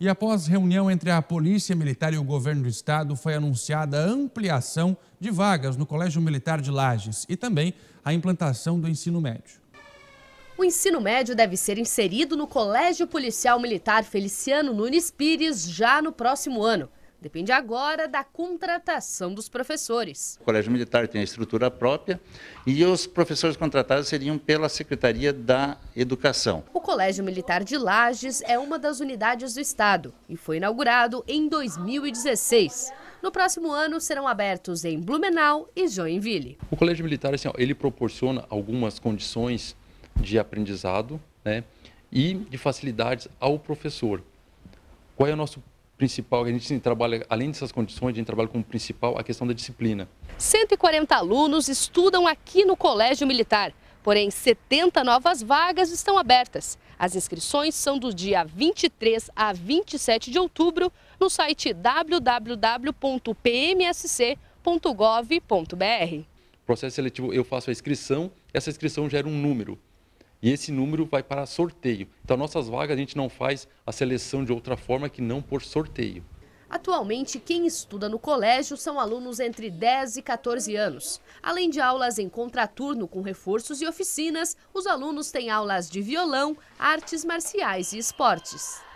E após reunião entre a Polícia Militar e o Governo do Estado, foi anunciada a ampliação de vagas no Colégio Militar de Lages e também a implantação do ensino médio. O ensino médio deve ser inserido no Colégio Policial Militar Feliciano Nunes Pires já no próximo ano. Depende agora da contratação dos professores. O Colégio Militar tem a estrutura própria e os professores contratados seriam pela Secretaria da Educação. O Colégio Militar de Lages é uma das unidades do Estado e foi inaugurado em 2016. No próximo ano serão abertos em Blumenau e Joinville. O Colégio Militar assim, ó, ele proporciona algumas condições de aprendizado né, e de facilidades ao professor. Qual é o nosso principal, a gente trabalha, além dessas condições, a gente trabalha como principal a questão da disciplina. 140 alunos estudam aqui no Colégio Militar, porém 70 novas vagas estão abertas. As inscrições são do dia 23 a 27 de outubro no site www.pmsc.gov.br. Processo seletivo, eu faço a inscrição, essa inscrição gera um número. E esse número vai para sorteio. Então, nossas vagas a gente não faz a seleção de outra forma que não por sorteio. Atualmente, quem estuda no colégio são alunos entre 10 e 14 anos. Além de aulas em contraturno com reforços e oficinas, os alunos têm aulas de violão, artes marciais e esportes.